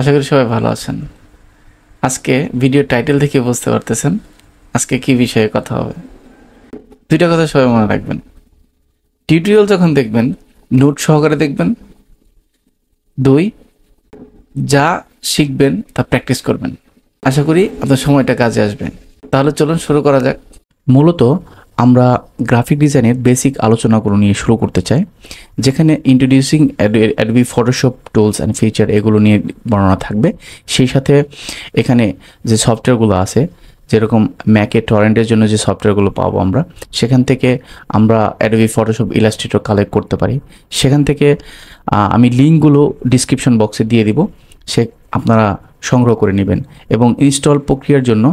আশা করি সবাই ভালো আছেন আজকে ভিডিও টাইটেল দেখে বুঝতে পারতেছেন আজকে কি বিষয়ে কথা হবে দুইটা কথা সবাই মনে রাখবেন টিউটোরিয়াল যখন দেখবেন নোট সহকারে দেখবেন দুই যা শিখবেন তা প্র্যাকটিস করবেন আশা করি আপনার সময়টা কাজে আসবেন তাহলে চলুন শুরু করা যাক মূলত আমরা গ্রাফিক ডিজাইনের বেসিক আলোচনাগুলো নিয়ে শুরু করতে চাই যেখানে introducing Adobe Photoshop tools and feature এগুলো নিয়ে বর্ণনা থাকবে সেই সাথে এখানে যে সফটওয়্যারগুলো আছে যেরকম ম্যাকে টরেন্টের জন্য যে সফটওয়্যারগুলো পাবো আমরা সেখান থেকে আমরা অ্যাডবি ফটোশপ ইলাস্ট্রেটর কালেক্ট করতে পারি সেখান থেকে আমি লিঙ্কগুলো ডিসক্রিপশন বক্সে দিয়ে দিব সে আপনারা সংগ্রহ করে নেবেন এবং ইনস্টল প্রক্রিয়ার জন্য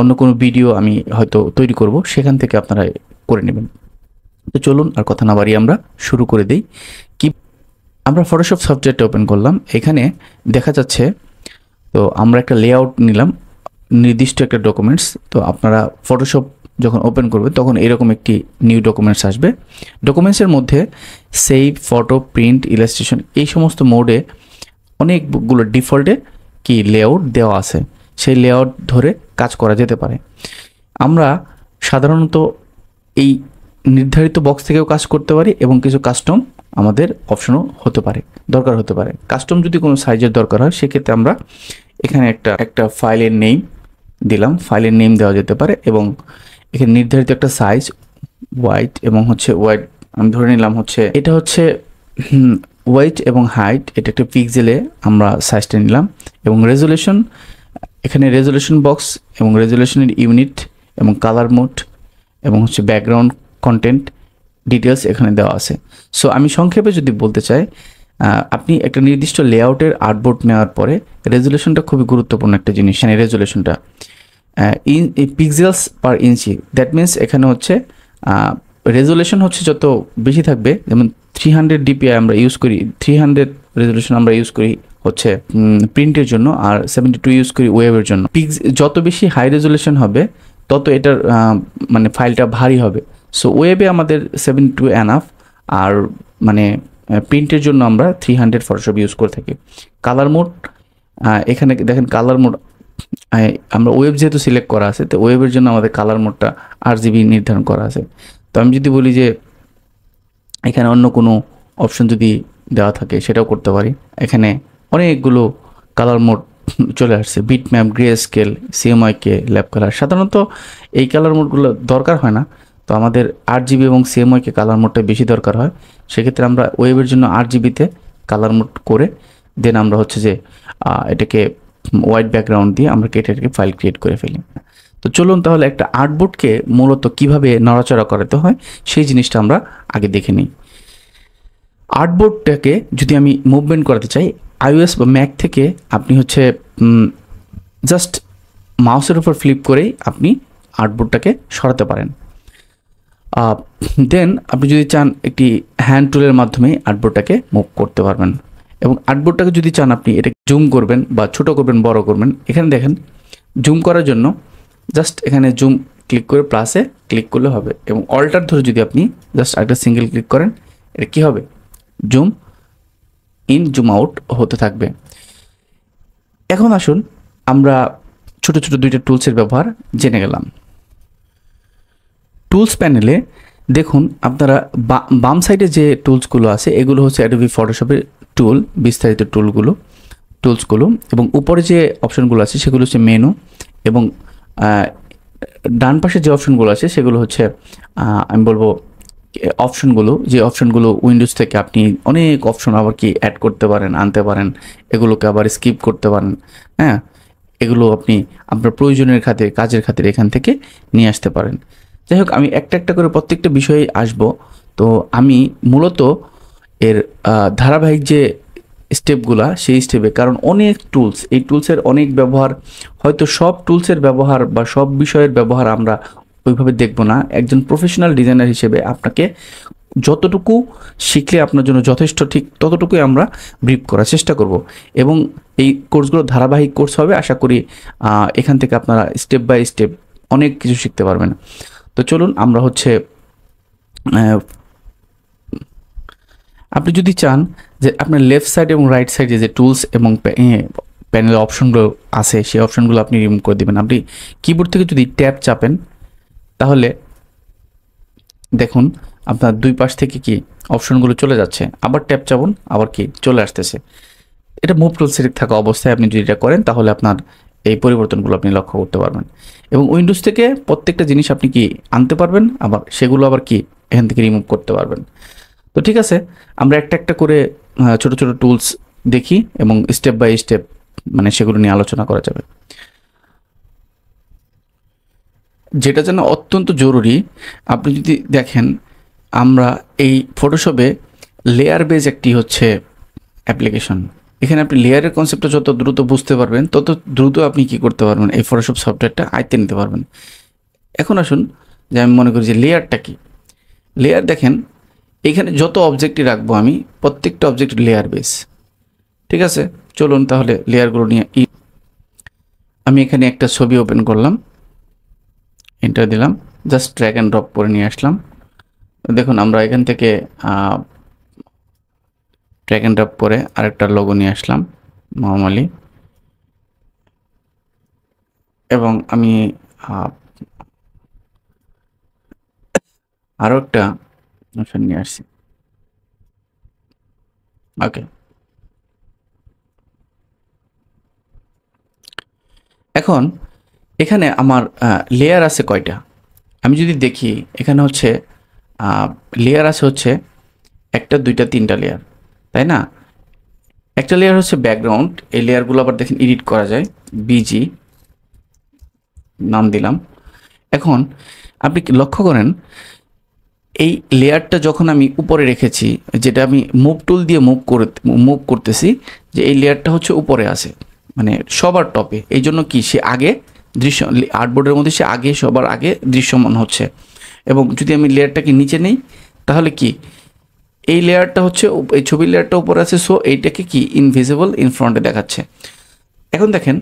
অন্য কোনো ভিডিও আমি হয়তো তৈরি করব সেখান থেকে আপনারা করে নেবেন তো চলুন আর কথা না বাড়িয়ে আমরা শুরু করে দিই কি আমরা ফটোশপ সফটওয়্যারটা ওপেন করলাম এখানে দেখা যাচ্ছে তো আমরা একটা লেআউট নিলাম নির্দিষ্ট একটা ডকুমেন্টস তো আপনারা ফটোশপ যখন ওপেন করবে তখন এরকম একটি নিউ ডকুমেন্টস আসবে ডকুমেন্টসের মধ্যে সেভ ফটো প্রিন্ট ইলাস্ট্রেশন এই সমস্ত মোডে অনেকগুলো ডিফল্টে কি লেআউট দেওয়া আছে সেই লেআউট ধরে কাজ করা যেতে পারে আমরা সাধারণত এই নির্ধারিত বক্স থেকেও কাজ করতে পারি এবং কিছু কাস্টম আমাদের অপশনও হতে পারে দরকার হতে পারে কাস্টম যদি কোনো সাইজের দরকার হয় সেক্ষেত্রে আমরা এখানে একটা একটা ফাইলের নেম দিলাম ফাইলের নেম দেওয়া যেতে পারে এবং এখানে নির্ধারিত একটা সাইজ হোয়াইট এবং হচ্ছে হোয়াইট আমি ধরে নিলাম হচ্ছে এটা হচ্ছে ওয়াইট এবং হাইট এটা একটা পিক্সেলে আমরা সাইজটা নিলাম এবং রেজুলেশন এখানে রেজলেশন বক্স এবং রেজুলেশনের ইউনিট এবং কালার মোড এবং হচ্ছে ব্যাকগ্রাউন্ড কন্টেন্ট ডিটেলস এখানে দেওয়া আছে সো আমি সংক্ষেপে যদি বলতে চাই আপনি একটা নির্দিষ্ট লেআউটের আর্টবোর্ড নেওয়ার পরে রেজলেশনটা খুবই গুরুত্বপূর্ণ একটা জিনিস মানে রেজলেশনটা in pixels per inch that means এখানে হচ্ছে রেজলেশন হচ্ছে যত বেশি থাকবে যেমন থ্রি হান্ড্রেড ডিপিআই আমরা ইউজ করি থ্রি হান্ড্রেড রেজলেশন আমরা ইউজ করি হচ্ছে প্রিন্টের জন্য আর সেভেন্টি টু ইউজ করি ওয়েবের জন্য পিক্স যত বেশি হাই রেজলেশন হবে তত এটার মানে ফাইলটা ভারী হবে সো ওয়েবে আমাদের সেভেন্টি টু অ্যানাফ আর মানে প্রিন্টের জন্য আমরা থ্রি হান্ড্রেড ফটোশপ ইউজ করে থাকি কালার মোড এখানে দেখেন কালার মোড আমরা ওয়েব যেহেতু সিলেক্ট করা আছে তো ওয়েবের জন্য আমাদের কালার মোডটা আর জিবি নির্ধারণ করা আছে তো আমি যদি বলি যে এখানে অন্য কোনো অপশন যদি দেওয়া থাকে সেটাও করতে পারি এখানে অনেকগুলো কালার মোড চলে আসছে bitmap greyscale CMYK lab colour সাধারণত এই কালার মোডগুলো দরকার হয় না তো আমাদের আট জিবি এবং সিএমআইকে কালার মোডটা বেশি দরকার হয় সেক্ষেত্রে আমরা ওয়েবের জন্য আট জিবিতে কালার মোড করে দেন আমরা হচ্ছে যে এটাকে হোয়াইট ব্যাকগ্রাউন্ড দিয়ে আমরা কেটে এটাকে ফাইল ক্রিয়েট করে ফেলি তো চলুন তাহলে একটা আর্টবোর্ডকে মূলত কিভাবে নড়াচড়া করাতে হয় সেই জিনিসটা আমরা আগে দেখে নিই আর্টবোর্ডটাকে যদি আমি মুভমেন্ট করাতে চাই আইওএস বা ম্যাক থেকে আপনি হচ্ছে জাস্ট মাউসের উপর ফ্লিপ করেই আপনি আর্টবোর্ডটাকে সরাতে পারেন দেন আপনি যদি চান একটি হ্যান্ড টুলের মাধ্যমে আর্টবোর্ডটাকে মুভ করতে পারবেন এবং আর্টবোর্ডটাকে যদি চান আপনি এটা জুম করবেন বা ছোট করবেন বড় করবেন এখানে দেখেন জুম করার জন্য জাস্ট এখানে জুম ক্লিক করে প্লাসে ক্লিক করলে হবে এবং অল্টার ধরে যদি আপনি জাস্ট একটা সিঙ্গেল ক্লিক করেন এটা কী হবে জুম ইন জুম আউট হতে থাকবে এখন আসুন আমরা ছোট ছোট দুইটা টুলসের ব্যবহার জেনে গেলাম টুলস প্যানেলে দেখুন আপনারা বাম সাইডে যে টুলসগুলো আছে এগুলো হচ্ছে অ্যাডোবি ফটোশপের টুল বিস্তারিত টুলগুলো টুলসগুলো এবং উপরে যে অপশনগুলো আছে সেগুলো হচ্ছে মেনু এবং ডান পাশে যে অপশনগুলো আছে সেগুলো হচ্ছে আমি বলবো অপশনগুলো যে অপশনগুলো উইন্ডোজ থেকে আপনি অনেক অপশন আবার কি অ্যাড করতে পারেন আনতে পারেন এগুলোকে আবার স্কিপ করতে পারেন হ্যাঁ এগুলো আপনি আপনার প্রয়োজনের খাতে কাজের খাতের এখান থেকে নিয়ে আসতে পারেন যাই হোক আমি একটা একটা করে প্রত্যেকটা বিষয়ে আসব তো আমি মূলত এর ধারাবাহিক যে স্টেপগুলা সেই স্টেপে কারণ অনেক টুলস এই টুলসের অনেক ব্যবহার হয়তো সব টুলসের ব্যবহার বা সব বিষয়ের ব্যবহার আমরা ওইভাবে দেখব না একজন প্রফেশনাল ডিজাইনার হিসেবে আপনাকে যতটুকু শিখলে আপনার জন্য যথেষ্ট ঠিক ততটুকুই আমরা ব্রিফ করার চেষ্টা করব এবং এই কোর্সগুলো ধারাবাহিক কোর্স হবে আশা করি এখান থেকে আপনারা স্টেপ বাই স্টেপ অনেক কিছু শিখতে পারবেন তো চলুন আমরা হচ্ছে আপনি যদি চান যে আপনার লেফট সাইড এবং রাইট সাইডে যে টুলস এবং প্যানেলের অপশনগুলো আছে সেই অপশনগুলো আপনি রিমুভ করে দেবেন আপনি কিবোর্ড থেকে যদি ট্যাব চাপেন তাহলে দেখুন আপনার দুই পাশ থেকে কি অপশনগুলো চলে যাচ্ছে আবার ট্যাপ চাবুন আবার কি চলে আসতেছে এটা মুভ টুল সিলেক্ট থাকা অবস্থায় আপনি যদি এটা করেন তাহলে আপনার এই পরিবর্তনগুলো আপনি লক্ষ্য করতে পারবেন এবং উইন্ডোজ থেকে প্রত্যেকটা জিনিস আপনি কি আনতে পারবেন আবার সেগুলো আবার কি এখান থেকে রিমুভ করতে পারবেন তো ঠিক আছে আমরা একটা একটা করে ছোট ছোট টুলস দেখি এবং স্টেপ বাই স্টেপ মানে সেগুলো নিয়ে আলোচনা করা যাবে যেটা জানা অত্যন্ত জরুরি আপনি যদি দেখেন আমরা এই ফটোশপে লেয়ার বেজ একটি হচ্ছে অ্যাপ্লিকেশন এখানে আপনি লেয়ারের কনসেপ্টটা যত দ্রুত বুঝতে পারবেন তত দ্রুত আপনি কি করতে পারবেন এই ফটোশপ সফটওয়্যারটা আয়ত্তে নিতে পারবেন এখন আসুন যে আমি মনে করি যে লেয়ারটা কি লেয়ার দেখেন এখানে যত অবজেক্টই রাখবো আমি প্রত্যেকটা অবজেক্ট লেয়ার বেস ঠিক আছে চলুন তাহলে লেয়ারগুলো নিয়ে আমি এখানে একটা ছবি ওপেন করলাম এন্টার দিলাম জাস্ট ট্র্যাক অ্যান্ড ড্রপ করে নিয়ে আসলাম দেখুন আমরা এখান থেকে ট্র্যাক অ্যান্ড ড্রপ করে আরেকটা লোগো নিয়ে আসলাম নর্মালি এবং আমি আরও একটা অপশন নিয়ে আসছি ওকে এখন এখানে আমার লেয়ার আছে কয়টা আমি যদি দেখি এখানে হচ্ছে লেয়ার আছে হচ্ছে একটা দুইটা তিনটা লেয়ার তাই না একটা লেয়ার হচ্ছে ব্যাকগ্রাউন্ড এই লেয়ারগুলো আবার দেখেন এডিট করা যায় বিজি নাম দিলাম এখন আপনি লক্ষ্য করেন এই লেয়ারটা যখন আমি উপরে রেখেছি যেটা আমি মুভ টুল দিয়ে মুভ করে মুভ করতেছি যে এই লেয়ারটা হচ্ছে উপরে আছে মানে সবার টপে এই জন্য কি সে আগে দৃশ্য আর্টবোর্ডের মধ্যে সে আগে সবার আগে দৃশ্যমান হচ্ছে এবং যদি আমি লেয়ারটাকে নিচে নেই তাহলে কি এই লেয়ারটা হচ্ছে এই ছবির লেয়ারটা উপরে আছে সো এইটাকে কি ইনভিজিবল ফ্রন্টে দেখাচ্ছে এখন দেখেন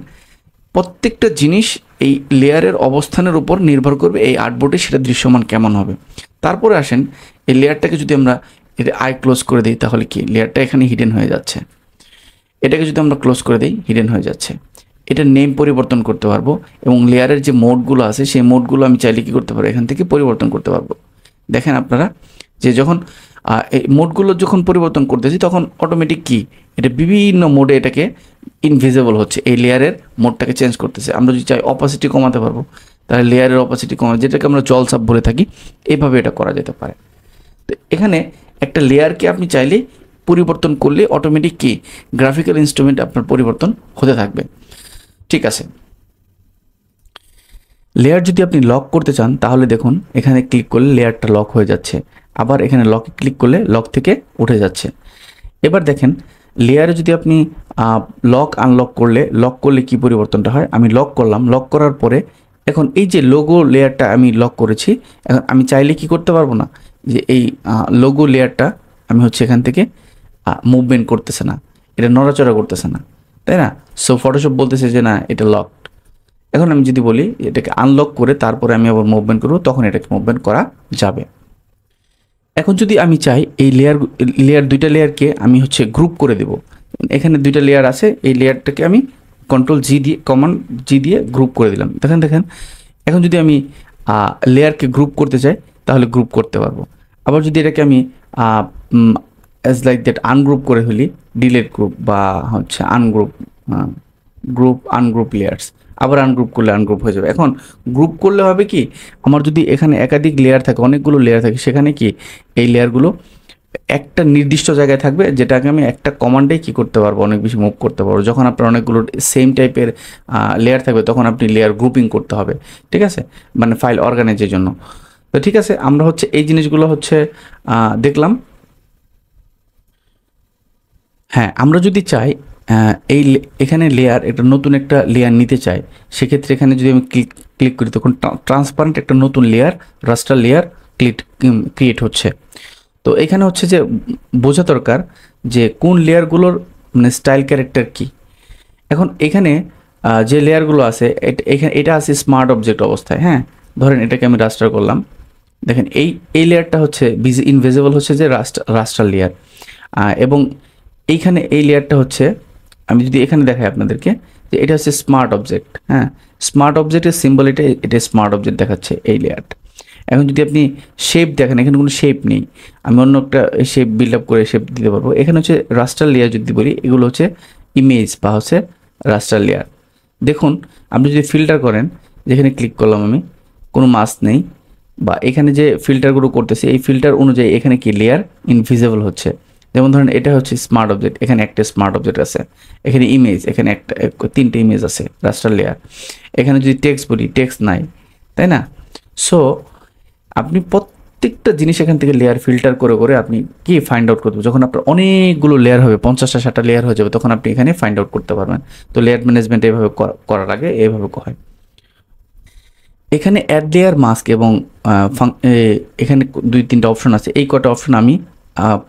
প্রত্যেকটা জিনিস এই লেয়ারের অবস্থানের উপর নির্ভর করবে এই আর্টবোর্ডে সেটা দৃশ্যমান কেমন হবে তারপরে আসেন এই লেয়ারটাকে যদি আমরা এটা আই ক্লোজ করে দিই তাহলে কি লেয়ারটা এখানে হিডেন হয়ে যাচ্ছে এটাকে যদি আমরা ক্লোজ করে দিই হিডেন হয়ে যাচ্ছে এটার নেম পরিবর্তন করতে পারবো এবং লেয়ারের যে মোডগুলো আছে সেই মোডগুলো আমি চাইলে কী করতে পারবো এখান থেকে পরিবর্তন করতে পারবো দেখেন আপনারা যে যখন এই মোডগুলো যখন পরিবর্তন করতেছি তখন অটোমেটিক কি এটা বিভিন্ন মোডে এটাকে ইনভিজেবল হচ্ছে এই লেয়ারের মোডটাকে চেঞ্জ করতেছে আমরা যদি চাই অপাসিটি কমাতে পারবো তাহলে লেয়ারের অপাসিটি কমা যেটাকে আমরা জল সাপ বলে থাকি এভাবে এটা করা যেতে পারে তো এখানে একটা লেয়ারকে আপনি চাইলে পরিবর্তন করলে অটোমেটিক কি গ্রাফিক্যাল ইনস্ট্রুমেন্ট আপনার পরিবর্তন হতে থাকবে ঠিক আছে লেয়ার যদি আপনি লক করতে চান তাহলে দেখুন এখানে ক্লিক করলে লেয়ারটা লক হয়ে যাচ্ছে আবার এখানে লকে ক্লিক করলে লক থেকে উঠে যাচ্ছে এবার দেখেন লেয়ারে যদি আপনি লক আনলক করলে লক করলে কি পরিবর্তনটা হয় আমি লক করলাম লক করার পরে এখন এই যে লোগো লেয়ারটা আমি লক করেছি এখন আমি চাইলে কি করতে পারবো না যে এই লোগো লেয়ারটা আমি হচ্ছে এখান থেকে মুভমেন্ট করতেছে না এটা নড়াচড়া করতেছে না তাই না সো ফটোশপ বলতেছে যে না এটা লকড এখন আমি যদি বলি এটাকে আনলক করে তারপরে আমি আবার মুভমেন্ট করব তখন এটাকে মুভমেন্ট করা যাবে এখন যদি আমি চাই এই লেয়ার লেয়ার দুইটা লেয়ারকে আমি হচ্ছে গ্রুপ করে দেব এখানে দুইটা লেয়ার আছে এই লেয়ারটাকে আমি কন্ট্রোল জি দিয়ে কমন জি দিয়ে গ্রুপ করে দিলাম দেখেন দেখেন এখন যদি আমি লেয়ারকে গ্রুপ করতে চাই তাহলে গ্রুপ করতে পারবো আবার যদি এটাকে আমি অ্যাজ লাইক দ্যাট আনগ্রুপ করে ফেলি ডিলেট গ্রুপ বা হচ্ছে আনগ্রুপ গ্রুপ আনগ্রুপ লেয়ার্স আবার আনগ্রুপ করলে আনগ্রুপ হয়ে যাবে এখন গ্রুপ করলে হবে কি আমার যদি এখানে একাধিক লেয়ার থাকে অনেকগুলো লেয়ার থাকে সেখানে কি এই লেয়ারগুলো একটা নির্দিষ্ট জায়গায় থাকবে যেটাকে আমি একটা কমান্ডে কি করতে পারবো অনেক বেশি মুভ করতে পারবো যখন আপনার অনেকগুলো সেম টাইপের লেয়ার থাকবে তখন আপনি লেয়ার গ্রুপিং করতে হবে ঠিক আছে মানে ফাইল অর্গানাইজের জন্য তো ঠিক আছে আমরা হচ্ছে এই জিনিসগুলো হচ্ছে দেখলাম হ্যাঁ আমরা যদি চাই এই এখানে লেয়ার একটা নতুন একটা লেয়ার নিতে চাই সেক্ষেত্রে এখানে যদি আমি ক্লিক ক্লিক করি তখন ট্রান্সপারেন্ট একটা নতুন লেয়ার রাস্টার লেয়ার ক্লিট ক্রিয়েট হচ্ছে তো এখানে হচ্ছে যে বোঝা দরকার যে কোন লেয়ারগুলোর মানে স্টাইল ক্যারেক্টার কি এখন এখানে যে লেয়ারগুলো আছে এখানে এটা আছে স্মার্ট অবজেক্ট অবস্থায় হ্যাঁ ধরেন এটাকে আমি রাস্টার করলাম দেখেন এই এই লেয়ারটা হচ্ছে ইনভিজিবল হচ্ছে যে রাস্ট রাস্টার লেয়ার এবং এইখানে এই লেয়ারটা হচ্ছে আমি যদি এখানে দেখাই আপনাদেরকে যে এটা হচ্ছে স্মার্ট অবজেক্ট হ্যাঁ স্মার্ট অবজেক্টের সিম্বল এটা এটা স্মার্ট অবজেক্ট দেখাচ্ছে এই লেয়ারটা এখন যদি আপনি শেপ দেখেন এখানে কোনো শেপ নেই আমি অন্য একটা শেপ বিল্ড আপ করে শেপ দিতে পারবো এখানে হচ্ছে রাস্টার লেয়ার যদি বলি এগুলো হচ্ছে ইমেজ বা হচ্ছে রাস্টার লেয়ার দেখুন আপনি যদি ফিল্টার করেন যেখানে ক্লিক করলাম আমি কোনো মাস নেই বা এখানে যে ফিল্টারগুলো করতেছে এই ফিল্টার অনুযায়ী এখানে কি লেয়ার ইনভিজেবল হচ্ছে যেমন ধরেন এটা হচ্ছে স্মার্ট অবজেক্ট এখানে একটা স্মার্ট অবজেক্ট আছে এখানে ইমেজ এখানে একটা তিনটে ইমেজ আছে রাস্টার লেয়ার এখানে যদি টেক্সট বলি টেক্সট নাই তাই না সো আপনি প্রত্যেকটা জিনিস এখান থেকে লেয়ার ফিল্টার করে করে আপনি কি ফাইন্ড আউট করতে যখন আপনার অনেকগুলো লেয়ার হবে পঞ্চাশটা ষাটটা লেয়ার হয়ে যাবে তখন আপনি এখানে ফাইন্ড আউট করতে পারবেন তো লেয়ার ম্যানেজমেন্ট এভাবে করার আগে এভাবে হয় এখানে অ্যাড লেয়ার মাস্ক এবং এখানে দুই তিনটা অপশন আছে এই কটা অপশন আমি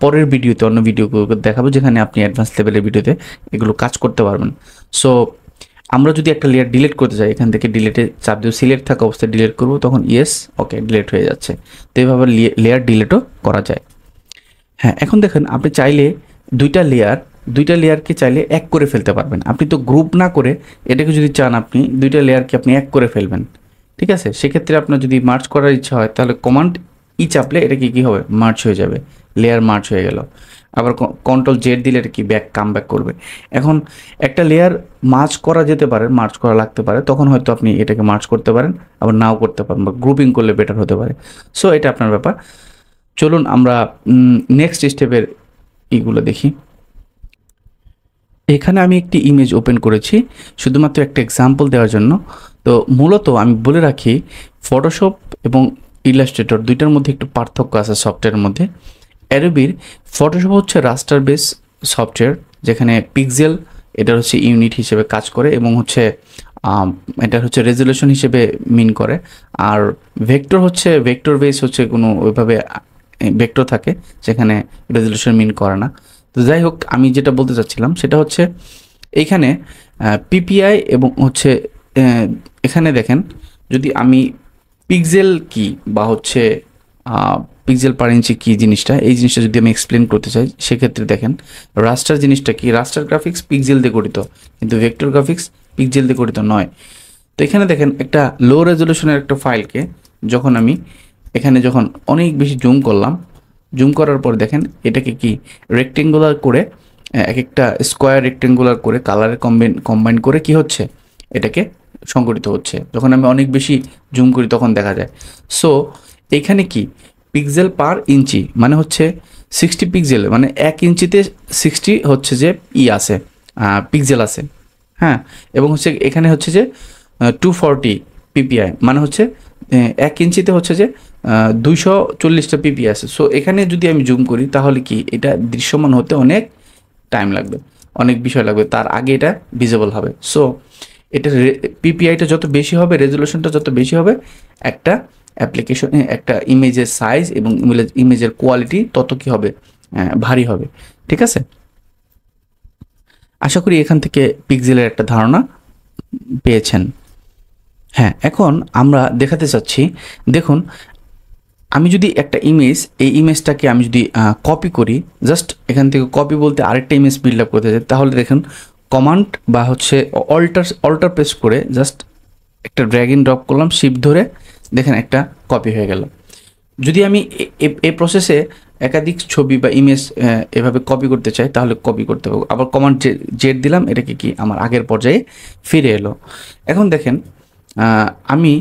পরের ভিডিওতে অন্য ভিডিও দেখাবো যেখানে আপনি অ্যাডভান্স লেভেলের ভিডিওতে এগুলো কাজ করতে পারবেন সো আমরা যদি একটা লেয়ার ডিলিট করতে চাই এখান থেকে ডিলেটে চাপ দিয়ে সিলেক্ট থাকা অবস্থায় ডিলেট করব তখন ইয়েস ওকে ডিলেট হয়ে যাচ্ছে তো এইভাবে লেয়ার ডিলেটও করা যায় হ্যাঁ এখন দেখেন আপনি চাইলে দুইটা লেয়ার দুইটা লেয়ারকে চাইলে এক করে ফেলতে পারবেন আপনি তো গ্রুপ না করে এটাকে যদি চান আপনি দুইটা লেয়ারকে আপনি এক করে ফেলবেন ঠিক আছে সেক্ষেত্রে আপনার যদি মার্চ করার ইচ্ছা হয় তাহলে কমান্ড ই e চাপলে এটাকে কী হবে মার্চ হয়ে যাবে লেয়ার মার্চ হয়ে গেল আবার কন্ট্রোল জেড দিলে এটা কি ব্যাক কাম ব্যাক করবে এখন একটা লেয়ার মার্চ করা যেতে পারে মার্চ করা লাগতে পারে তখন হয়তো আপনি এটাকে মার্চ করতে পারেন আবার নাও করতে পারেন বা গ্রুপিং করলে বেটার হতে পারে সো এটা আপনার ব্যাপার চলুন আমরা নেক্সট স্টেপের ইগুলো দেখি এখানে আমি একটি ইমেজ ওপেন করেছি শুধুমাত্র একটা এক্সাম্পল দেওয়ার জন্য তো মূলত আমি বলে রাখি ফটোশপ এবং ইলাস্ট্রেটর দুইটার মধ্যে একটু পার্থক্য আছে সফটওয়্যারের মধ্যে অ্যাডোবির ফটোশপ হচ্ছে রাস্টার বেস সফটওয়্যার যেখানে পিক্সেল এটা হচ্ছে ইউনিট হিসেবে কাজ করে এবং হচ্ছে এটা হচ্ছে রেজুলেশন হিসেবে মিন করে আর ভেক্টর হচ্ছে ভেক্টর বেস হচ্ছে কোনো ওইভাবে ভেক্টর থাকে যেখানে রেজুলেশন মিন করে না তো যাই হোক আমি যেটা বলতে চাচ্ছিলাম সেটা হচ্ছে এইখানে পিপিআই এবং হচ্ছে এখানে দেখেন যদি আমি পিক্সেল কি বা হচ্ছে পিক্সেল পার ইঞ্চি কী জিনিসটা এই জিনিসটা যদি আমি এক্সপ্লেন করতে চাই সেক্ষেত্রে দেখেন রাস্টার জিনিসটা কি রাস্টার গ্রাফিক্স পিক্সেল দিয়ে গঠিত কিন্তু ভেক্টর গ্রাফিক্স পিক্সেল দিয়ে গঠিত নয় তো এখানে দেখেন একটা লো রেজলিউশনের একটা ফাইলকে যখন আমি এখানে যখন অনেক বেশি জুম করলাম জুম করার পর দেখেন এটাকে কি রেক্টেঙ্গুলার করে এক একটা স্কোয়ার রেক্টেঙ্গুলার করে কালারে কম্বাইন কম্বাইন করে কি হচ্ছে এটাকে সংগঠিত হচ্ছে যখন আমি অনেক বেশি জুম করি তখন দেখা যায় সো এখানে কি পিক্সেল পার ইঞ্চি মানে হচ্ছে সিক্সটি পিক্সেল মানে এক ইঞ্চিতে সিক্সটি হচ্ছে যে ই আছে পিক্সেল আছে হ্যাঁ এবং হচ্ছে এখানে হচ্ছে যে টু ফর্টি পিপিআই মানে হচ্ছে এক ইঞ্চিতে হচ্ছে যে দুইশো চল্লিশটা পিপি আছে সো এখানে যদি আমি জুম করি তাহলে কি এটা দৃশ্যমান হতে অনেক টাইম লাগবে অনেক বিষয় লাগবে তার আগে এটা ভিজেবল হবে সো এটা পিপিআইটা যত বেশি হবে রেজলিউশনটা যত বেশি হবে একটা অ্যাপ্লিকেশনে একটা ইমেজের সাইজ এবং ইমেজের কোয়ালিটি তত কি হবে হ্যাঁ, ভারী হবে ঠিক আছে আশা করি এখান থেকে পিক্সেলের একটা ধারণা পেয়েছেন হ্যাঁ এখন আমরা দেখাতে চাচ্ছি দেখুন আমি যদি একটা ইমেজ এই ইমেজটাকে আমি যদি কপি করি জাস্ট এখান থেকে কপি বলতে আরেকটা ইমেজ বিল্ড আপ করতে চাই তাহলে দেখুন কমান্ড বা হচ্ছে অল্টার অল্টার প্রেস করে জাস্ট একটা ড্র্যাগ ইন ড্রপ করলাম শিপ ধরে দেখেন একটা কপি হয়ে গেল যদি আমি এই প্রসেসে একাধিক ছবি বা ইমেজ এভাবে কপি করতে চাই তাহলে কপি করতে হবে আবার কমান্ড জেড দিলাম এটাকে কি আমার আগের পর্যায়ে ফিরে এলো এখন দেখেন আমি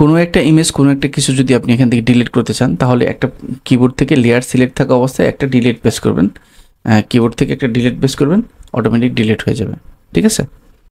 কোনো একটা ইমেজ কোনো একটা কিছু যদি আপনি এখান থেকে ডিলিট করতে চান তাহলে একটা কিবোর্ড থেকে লেয়ার সিলেক্ট থাকা অবস্থায় একটা ডিলিট বেস করবেন কিবোর্ড থেকে একটা ডিলিট বেস করবেন অটোমেটিক ডিলিট হয়ে যাবে ঠিক আছে